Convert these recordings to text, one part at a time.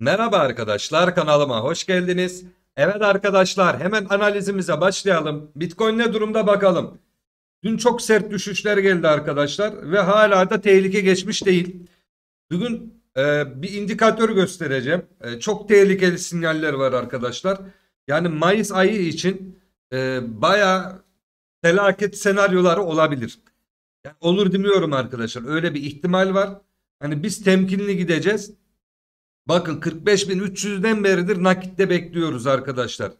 Merhaba arkadaşlar kanalıma hoş geldiniz. Evet arkadaşlar hemen analizimize başlayalım. Bitcoin ne durumda bakalım. Dün çok sert düşüşler geldi arkadaşlar ve hala da tehlike geçmiş değil. Bugün e, bir indikatör göstereceğim. E, çok tehlikeli sinyaller var arkadaşlar. Yani Mayıs ayı için e, baya felaket senaryoları olabilir. Yani olur demiyorum arkadaşlar öyle bir ihtimal var. Hani biz temkinli gideceğiz Bakın 45.300'den beridir nakitte bekliyoruz arkadaşlar.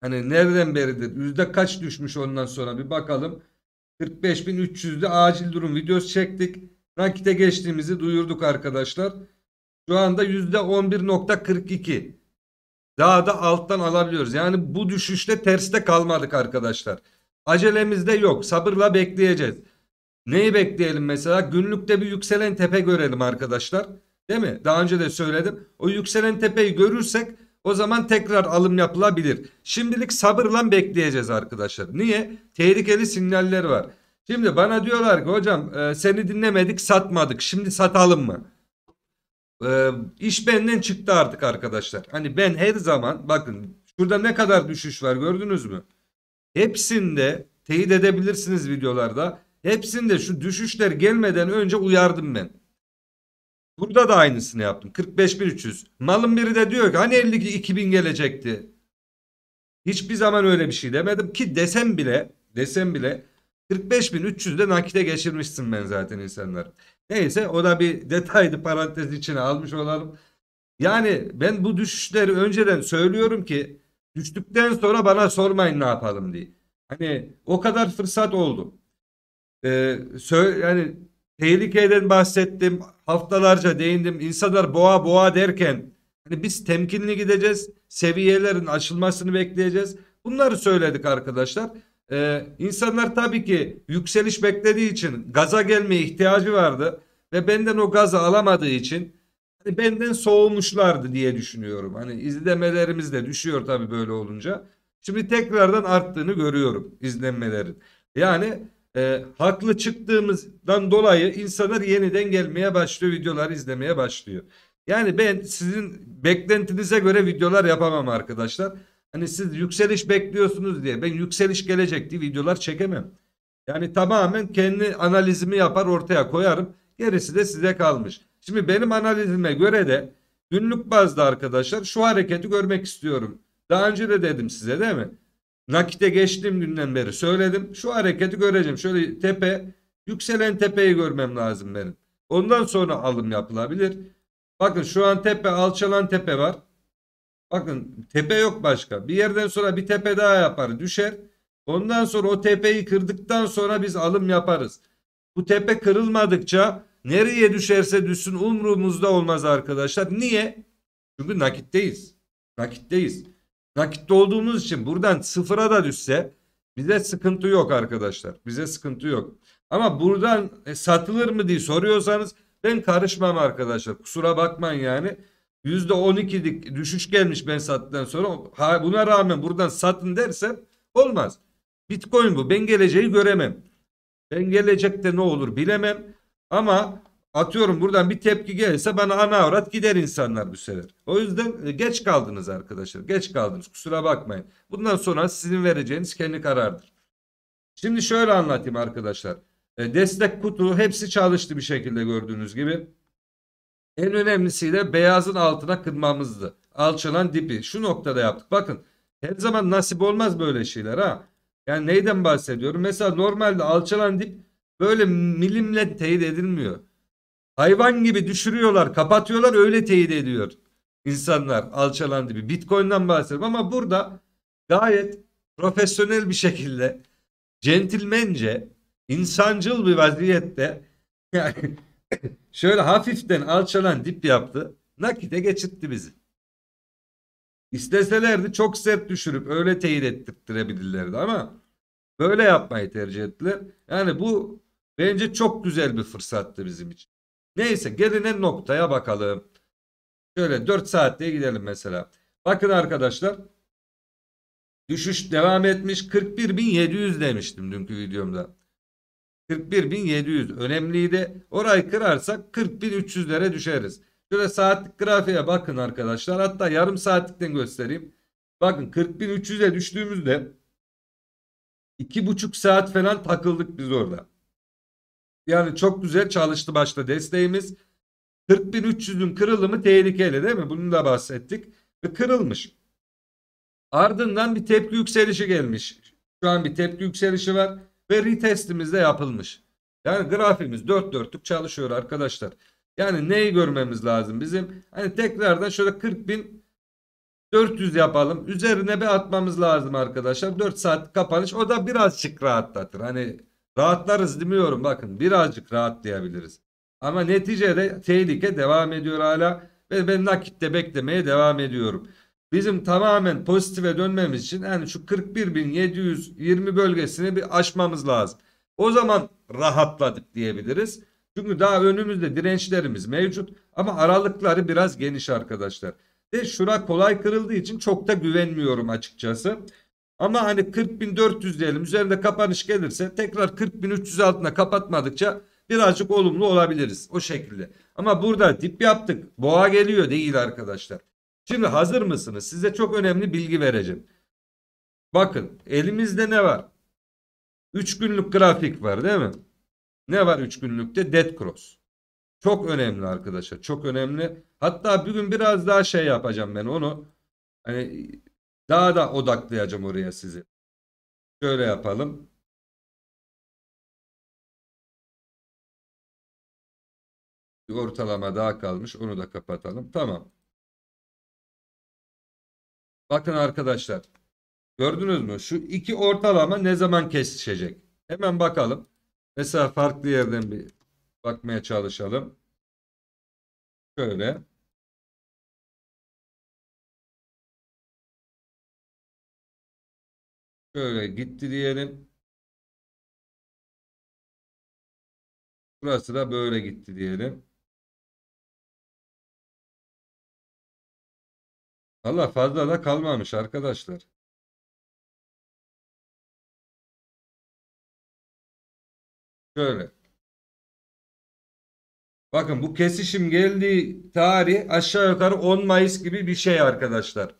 Hani nereden beridir? Yüzde kaç düşmüş ondan sonra bir bakalım. 45.300'de acil durum videosu çektik. Nakite geçtiğimizi duyurduk arkadaşlar. Şu anda yüzde %11.42. Daha da alttan alabiliyoruz. Yani bu düşüşte terste kalmadık arkadaşlar. Acelemiz de yok. Sabırla bekleyeceğiz. Neyi bekleyelim mesela? Günlükte bir yükselen tepe görelim arkadaşlar. Değil mi? Daha önce de söyledim. O yükselen tepeyi görürsek o zaman tekrar alım yapılabilir. Şimdilik sabırla bekleyeceğiz arkadaşlar. Niye? Tehlikeli sinyaller var. Şimdi bana diyorlar ki hocam e, seni dinlemedik satmadık. Şimdi satalım mı? E, iş benden çıktı artık arkadaşlar. Hani ben her zaman bakın şurada ne kadar düşüş var gördünüz mü? Hepsinde teyit edebilirsiniz videolarda. Hepsinde şu düşüşler gelmeden önce uyardım ben. Burada da aynısını yaptım. 45.300. Malın biri de diyor ki hani 52.000 gelecekti. Hiçbir zaman öyle bir şey demedim ki desem bile desem bile 45.300'de nakite geçirmişsin ben zaten insanlar. Neyse o da bir detaydı parantez içine almış olalım. Yani ben bu düşüşleri önceden söylüyorum ki düştükten sonra bana sormayın ne yapalım diye. Hani o kadar fırsat oldu. Ee, yani tehlikeden bahsettim. Haftalarca değindim. İnsanlar boğa boğa derken hani biz temkinli gideceğiz. Seviyelerin açılmasını bekleyeceğiz. Bunları söyledik arkadaşlar. Ee, insanlar tabii ki yükseliş beklediği için gaza gelmeye ihtiyacı vardı. Ve benden o gazı alamadığı için hani benden soğumuşlardı diye düşünüyorum. Hani izlemelerimiz de düşüyor tabii böyle olunca. Şimdi tekrardan arttığını görüyorum izlenmelerin. Yani e, haklı çıktığımızdan dolayı insanlar yeniden gelmeye başlıyor, videoları izlemeye başlıyor. Yani ben sizin beklentinize göre videolar yapamam arkadaşlar. Hani siz yükseliş bekliyorsunuz diye ben yükseliş gelecek diye videolar çekemem. Yani tamamen kendi analizimi yapar ortaya koyarım. Gerisi de size kalmış. Şimdi benim analizime göre de günlük bazda arkadaşlar şu hareketi görmek istiyorum. Daha önce de dedim size değil mi? Nakite geçtiğim günden beri söyledim. Şu hareketi göreceğim. Şöyle tepe, yükselen tepeyi görmem lazım benim. Ondan sonra alım yapılabilir. Bakın şu an tepe, alçalan tepe var. Bakın tepe yok başka. Bir yerden sonra bir tepe daha yapar, düşer. Ondan sonra o tepeyi kırdıktan sonra biz alım yaparız. Bu tepe kırılmadıkça nereye düşerse düşsün umrumuzda olmaz arkadaşlar. Niye? Çünkü nakitteyiz. Nakitteyiz nakitte olduğumuz için buradan sıfıra da düşse bize sıkıntı yok arkadaşlar. Bize sıkıntı yok. Ama buradan e, satılır mı diye soruyorsanız ben karışmam arkadaşlar. Kusura bakmayın yani. %12'lik düşüş gelmiş ben sattıktan sonra. Ha, buna rağmen buradan satın dersem olmaz. Bitcoin bu. Ben geleceği göremem. Ben gelecekte ne olur bilemem. Ama Atıyorum buradan bir tepki gelirse bana ana avrat gider insanlar bu sefer. O yüzden e, geç kaldınız arkadaşlar. Geç kaldınız kusura bakmayın. Bundan sonra sizin vereceğiniz kendi karardır. Şimdi şöyle anlatayım arkadaşlar. E, destek kutu hepsi çalıştı bir şekilde gördüğünüz gibi. En önemlisi de beyazın altına kırmamızdı. Alçalan dipi. Şu noktada yaptık. Bakın her zaman nasip olmaz böyle şeyler ha. Yani neyden bahsediyorum? Mesela normalde alçalan dip böyle milimle teyit edilmiyor. Hayvan gibi düşürüyorlar, kapatıyorlar öyle teyit ediyor insanlar alçalan gibi. Bitcoin'den bahsediyorum ama burada gayet profesyonel bir şekilde centilmence insancıl bir vaziyette yani şöyle hafiften alçalan dip yaptı. Nakite geçirtti bizi. İsteselerdi çok sert düşürüp öyle teyit ettirebilirlerdi ama böyle yapmayı tercih ettiler. Yani bu bence çok güzel bir fırsattı bizim için. Neyse gelinen noktaya bakalım. Şöyle 4 saatliğe gidelim mesela. Bakın arkadaşlar. Düşüş devam etmiş. 41.700 demiştim dünkü videomda. 41.700 önemliydi. Orayı kırarsak 41.300'lere düşeriz. Şöyle saatlik grafiğe bakın arkadaşlar. Hatta yarım saatlikten göstereyim. Bakın 40.300'e düştüğümüzde 2,5 saat falan takıldık biz orada. Yani çok güzel çalıştı başta desteğimiz. 40.300'ün kırılımı tehlikeli değil mi? Bunu da bahsettik. Ve kırılmış. Ardından bir tepki yükselişi gelmiş. Şu an bir tepki yükselişi var ve retestimiz de yapılmış. Yani grafimiz dört dörtlük çalışıyor arkadaşlar. Yani neyi görmemiz lazım bizim? Hani tekrardan şöyle 40 bin 400 yapalım. Üzerine bir atmamız lazım arkadaşlar. 4 saat kapanış. O da birazcık rahatlatır. Hani Rahatlarız demiyorum bakın birazcık rahatlayabiliriz. Ama neticede tehlike devam ediyor hala ve ben nakitte beklemeye devam ediyorum. Bizim tamamen pozitife dönmemiz için yani şu 41.720 bölgesini bir aşmamız lazım. O zaman rahatladık diyebiliriz. Çünkü daha önümüzde dirençlerimiz mevcut ama aralıkları biraz geniş arkadaşlar. Ve şura kolay kırıldığı için çok da güvenmiyorum açıkçası. Ama hani 40.400 diyelim üzerinde kapanış gelirse tekrar 40.300 altına kapatmadıkça birazcık olumlu olabiliriz o şekilde. Ama burada dip yaptık boğa geliyor değil arkadaşlar. Şimdi hazır mısınız? Size çok önemli bilgi vereceğim. Bakın elimizde ne var? 3 günlük grafik var değil mi? Ne var 3 günlükte? Dead cross. Çok önemli arkadaşlar. Çok önemli. Hatta bugün biraz daha şey yapacağım ben onu. Hani daha da odaklayacağım oraya sizi. Şöyle yapalım. Bir ortalama daha kalmış. Onu da kapatalım. Tamam. Bakın arkadaşlar. Gördünüz mü? Şu iki ortalama ne zaman kesişecek? Hemen bakalım. Mesela farklı yerden bir bakmaya çalışalım. Şöyle. Şöyle gitti diyelim. Burası da böyle gitti diyelim. Valla fazla da kalmamış arkadaşlar. Şöyle. Bakın bu kesişim geldiği tarih aşağı yukarı 10 Mayıs gibi bir şey arkadaşlar.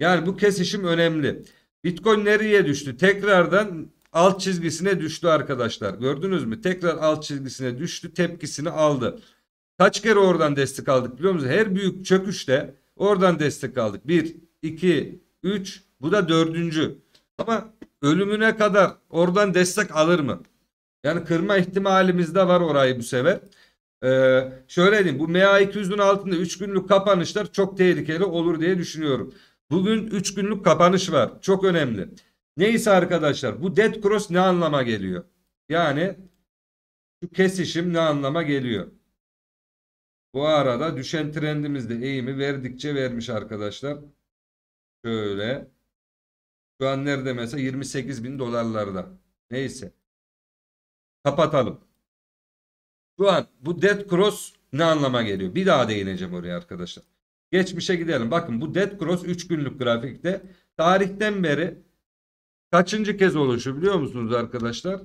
Yani bu kesişim önemli. Bitcoin nereye düştü? Tekrardan alt çizgisine düştü arkadaşlar. Gördünüz mü? Tekrar alt çizgisine düştü. Tepkisini aldı. Kaç kere oradan destek aldık biliyor musunuz? Her büyük çöküşte oradan destek aldık. 1, 2, 3 bu da dördüncü. Ama ölümüne kadar oradan destek alır mı? Yani kırma ihtimalimiz de var orayı bu sefer. Ee, şöyle diyeyim bu MA200'ün altında 3 günlük kapanışlar çok tehlikeli olur diye düşünüyorum. Bugün 3 günlük kapanış var. Çok önemli. Neyse arkadaşlar bu dead cross ne anlama geliyor? Yani şu kesişim ne anlama geliyor? Bu arada düşen trendimizde eğimi verdikçe vermiş arkadaşlar. Şöyle. Şu an nerede mesela 28 bin dolarlarda. Neyse. Kapatalım. Şu an bu dead cross ne anlama geliyor? Bir daha değineceğim oraya arkadaşlar. Geçmişe gidelim. Bakın bu dead cross 3 günlük grafikte tarihten beri kaçıncı kez oluşu biliyor musunuz arkadaşlar?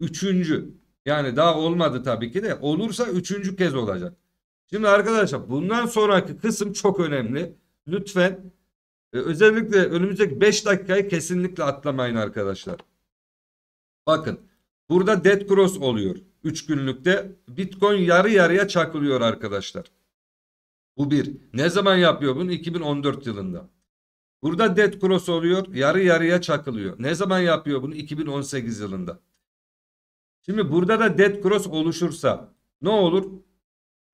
Üçüncü. Yani daha olmadı tabii ki de olursa üçüncü kez olacak. Şimdi arkadaşlar bundan sonraki kısım çok önemli. Lütfen e, özellikle önümüzdeki 5 dakikayı kesinlikle atlamayın arkadaşlar. Bakın burada dead cross oluyor. 3 günlükte Bitcoin yarı yarıya çakılıyor arkadaşlar. Bu bir. Ne zaman yapıyor bunu? 2014 yılında. Burada dead cross oluyor. Yarı yarıya çakılıyor. Ne zaman yapıyor bunu? 2018 yılında. Şimdi burada da dead cross oluşursa ne olur?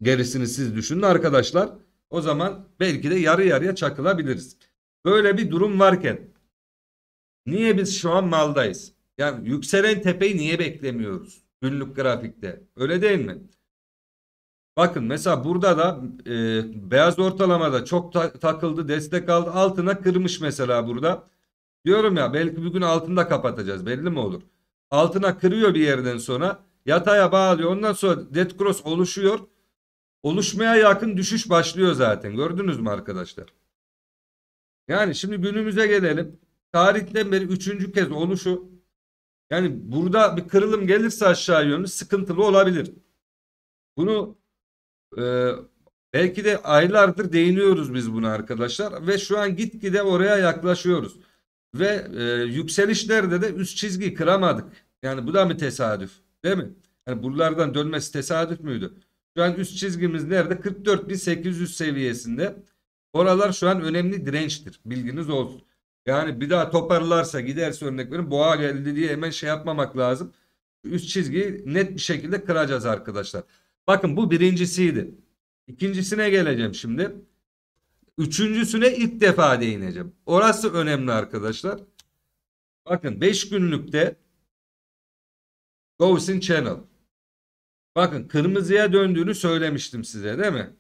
Gerisini siz düşünün arkadaşlar. O zaman belki de yarı yarıya çakılabiliriz. Böyle bir durum varken niye biz şu an maldayız? Yani yükselen tepeyi niye beklemiyoruz günlük grafikte? Öyle değil mi? Bakın mesela burada da e, beyaz ortalamada çok ta takıldı destek aldı altına kırmış mesela burada. Diyorum ya belki bugün altında kapatacağız belli mi olur? Altına kırıyor bir yerden sonra yataya bağlıyor ondan sonra dead cross oluşuyor. Oluşmaya yakın düşüş başlıyor zaten gördünüz mü arkadaşlar? Yani şimdi günümüze gelelim. Tarihten beri üçüncü kez oluşu. Yani burada bir kırılım gelirse aşağı yönlü sıkıntılı olabilir. Bunu ee, belki de aylardır değiniyoruz biz bunu arkadaşlar ve şu an gitgide oraya yaklaşıyoruz. Ve e, yükselişlerde de üst çizgi kıramadık. Yani bu da mı tesadüf değil mi? Yani buralardan dönmesi tesadüf müydü? Şu an üst çizgimiz nerede? 44.800 seviyesinde. Oralar şu an önemli dirençtir. Bilginiz olsun. Yani bir daha toparlarsa giderse örnek verin boğa geldi diye hemen şey yapmamak lazım. Üst çizgiyi net bir şekilde kıracağız arkadaşlar. Bakın bu birincisiydi. İkincisine geleceğim şimdi. Üçüncüsüne ilk defa değineceğim. Orası önemli arkadaşlar. Bakın 5 günlükte Gaussian Channel. Bakın kırmızıya döndüğünü söylemiştim size değil mi?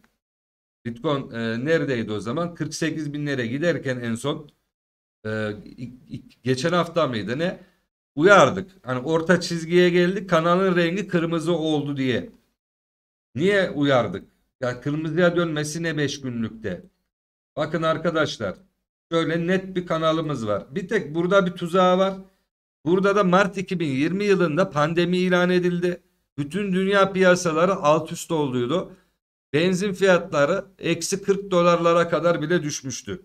Bitcoin e, neredeydi o zaman? 48 binlere giderken en son e, geçen hafta mıydı ne? Uyardık. Hani orta çizgiye geldik kanalın rengi kırmızı oldu diye. Niye uyardık? Ya kırmızıya dönmesi ne 5 günlükte? Bakın arkadaşlar şöyle net bir kanalımız var. Bir tek burada bir tuzağı var. Burada da Mart 2020 yılında pandemi ilan edildi. Bütün dünya piyasaları alt üst oluyordu. Benzin fiyatları eksi 40 dolarlara kadar bile düşmüştü.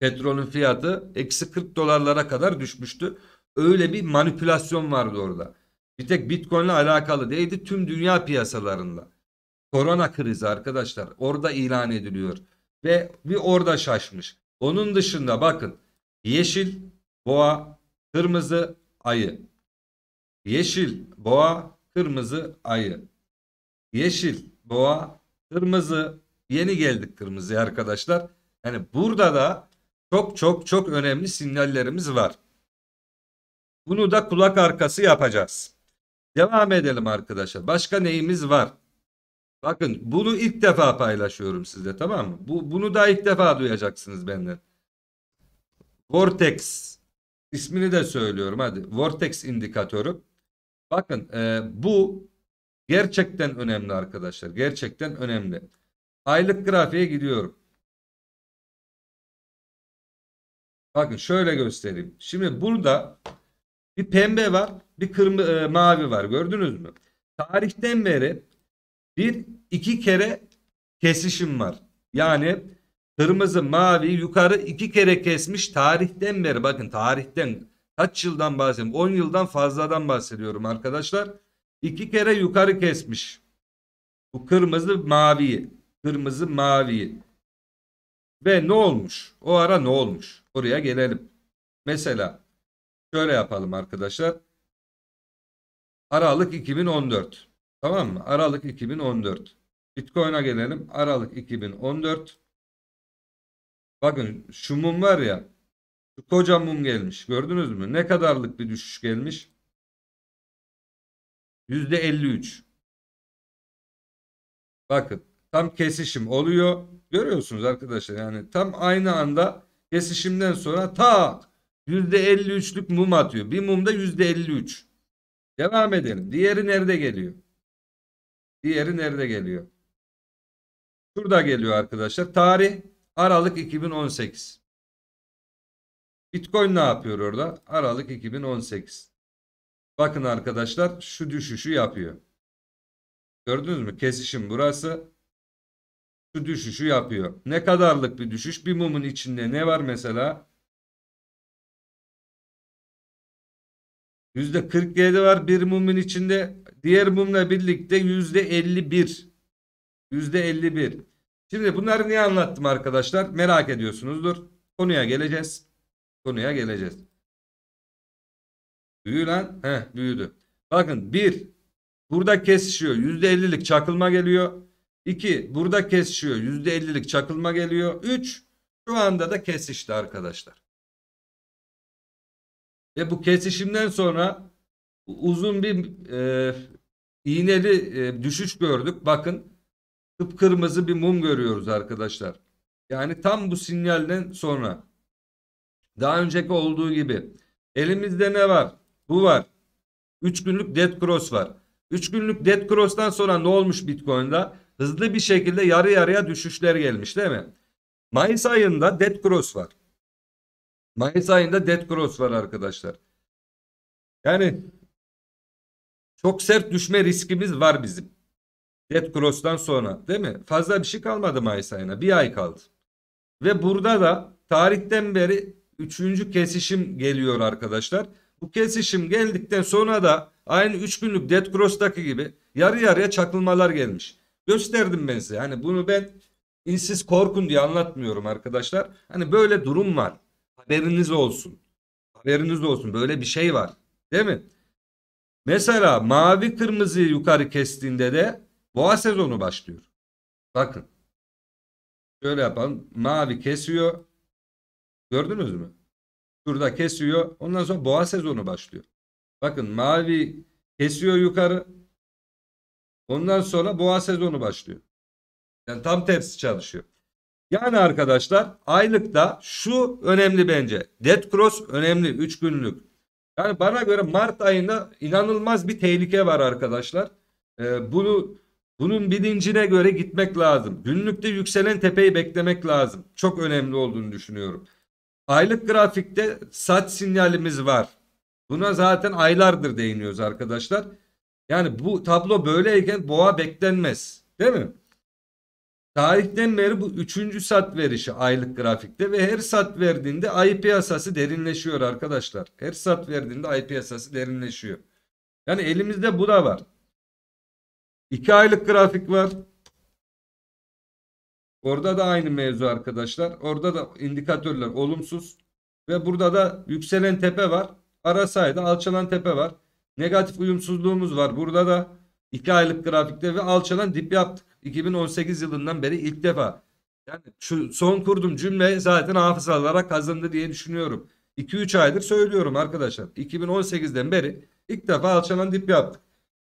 Petrolün fiyatı eksi 40 dolarlara kadar düşmüştü. Öyle bir manipülasyon vardı orada. Bir tek Bitcoin'le alakalı değildi. Tüm dünya piyasalarında. Korona krizi arkadaşlar. Orada ilan ediliyor. Ve bir orada şaşmış. Onun dışında bakın. Yeşil, boğa, kırmızı, ayı. Yeşil, boğa, kırmızı, ayı. Yeşil, boğa, kırmızı. Yeni geldik kırmızı arkadaşlar. Yani burada da çok çok çok önemli sinyallerimiz var. Bunu da kulak arkası yapacağız. Devam edelim arkadaşlar. Başka neyimiz var? Bakın bunu ilk defa paylaşıyorum size, tamam mı? Bu, bunu da ilk defa duyacaksınız benden. Vortex ismini de söylüyorum hadi. Vortex indikatörü. Bakın e, bu gerçekten önemli arkadaşlar. Gerçekten önemli. Aylık grafiğe gidiyorum. Bakın şöyle göstereyim. Şimdi burada bir pembe var bir kırmızı e, mavi var gördünüz mü? Tarihten beri bir iki kere kesişim var. Yani kırmızı mavi yukarı iki kere kesmiş tarihten beri bakın tarihten kaç yıldan bahsediyorum 10 yıldan fazladan bahsediyorum arkadaşlar. İki kere yukarı kesmiş. Bu kırmızı maviyi kırmızı maviyi ve ne olmuş o ara ne olmuş oraya gelelim. Mesela şöyle yapalım arkadaşlar. Aralık 2014. Tamam mı? Aralık 2014. Bitcoin'a gelelim. Aralık 2014. Bakın şu mum var ya. Şu koca mum gelmiş. Gördünüz mü? Ne kadarlık bir düşüş gelmiş? %53. Bakın tam kesişim oluyor. Görüyorsunuz arkadaşlar yani tam aynı anda kesişimden sonra ta %53'lük mum atıyor. Bir mumda %53. Devam edelim. Diğeri nerede geliyor? Diğeri nerede geliyor? Şurada geliyor arkadaşlar. Tarih Aralık 2018. Bitcoin ne yapıyor orada? Aralık 2018. Bakın arkadaşlar şu düşüşü yapıyor. Gördünüz mü? Kesişim burası. Şu düşüşü yapıyor. Ne kadarlık bir düşüş? Bir mumun içinde ne var mesela? Yüzde %47 var bir mumun içinde. Diğer mumla birlikte yüzde %51. yüzde %51. Şimdi bunları niye anlattım arkadaşlar? Merak ediyorsunuzdur. Konuya geleceğiz. Konuya geleceğiz. Büyü lan. Heh büyüdü. Bakın bir, Burada kesişiyor. yüzde %50'lik çakılma geliyor. İki, Burada kesişiyor. yüzde %50'lik çakılma geliyor. Üç, Şu anda da kesişti arkadaşlar. Ve bu kesişimden sonra uzun bir e, iğneli e, düşüş gördük. Bakın kıpkırmızı bir mum görüyoruz arkadaşlar. Yani tam bu sinyalden sonra daha önceki olduğu gibi elimizde ne var? Bu var. 3 günlük dead cross var. 3 günlük dead cross'tan sonra ne olmuş Bitcoin'da? Hızlı bir şekilde yarı yarıya düşüşler gelmiş değil mi? Mayıs ayında dead cross var. Mayıs ayında dead cross var arkadaşlar. Yani çok sert düşme riskimiz var bizim. Dead cross'tan sonra değil mi? Fazla bir şey kalmadı Mayıs ayına. Bir ay kaldı. Ve burada da tarihten beri üçüncü kesişim geliyor arkadaşlar. Bu kesişim geldikten sonra da aynı 3 günlük Dead Cross'taki gibi yarı yarıya çakılmalar gelmiş. Gösterdim ben size. Hani bunu ben insiz korkun diye anlatmıyorum arkadaşlar. Hani böyle durum var. Haberiniz olsun. Haberiniz olsun. Böyle bir şey var. Değil mi? Mesela mavi kırmızı yukarı kestiğinde de boğa sezonu başlıyor. Bakın. Şöyle yapalım. Mavi kesiyor. Gördünüz mü? Şurada kesiyor. Ondan sonra boğa sezonu başlıyor. Bakın mavi kesiyor yukarı. Ondan sonra boğa sezonu başlıyor. Yani tam tersi çalışıyor. Yani arkadaşlar aylıkta şu önemli bence. Dead cross önemli 3 günlük. Yani bana göre Mart ayında inanılmaz bir tehlike var arkadaşlar. Ee, bunu bunun bilincine göre gitmek lazım. Günlükte yükselen tepeyi beklemek lazım. Çok önemli olduğunu düşünüyorum. Aylık grafikte sat sinyalimiz var. Buna zaten aylardır değiniyoruz arkadaşlar. Yani bu tablo böyleyken boğa beklenmez. Değil mi? Tarihten beri bu üçüncü sat verişi aylık grafikte ve her sat verdiğinde IP piyasası derinleşiyor arkadaşlar. Her sat verdiğinde IP piyasası derinleşiyor. Yani elimizde bu da var. İki aylık grafik var. Orada da aynı mevzu arkadaşlar. Orada da indikatörler olumsuz. Ve burada da yükselen tepe var. Ara sayıda alçalan tepe var. Negatif uyumsuzluğumuz var. Burada da iki aylık grafikte ve alçalan dip yaptık. 2018 yılından beri ilk defa. Yani şu son kurduğum cümle zaten hafızalara kazındı diye düşünüyorum. 2-3 aydır söylüyorum arkadaşlar. 2018'den beri ilk defa alçalan dip yaptık.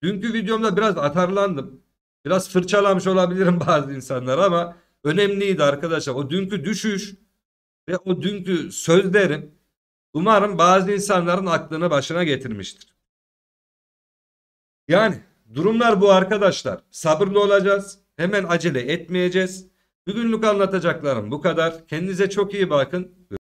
Dünkü videomda biraz atarlandım. Biraz fırçalamış olabilirim bazı insanlar ama önemliydi arkadaşlar. O dünkü düşüş ve o dünkü sözlerim umarım bazı insanların aklını başına getirmiştir. Yani Durumlar bu arkadaşlar. Sabırlı olacağız. Hemen acele etmeyeceğiz. Bugünlük anlatacaklarım bu kadar. Kendinize çok iyi bakın.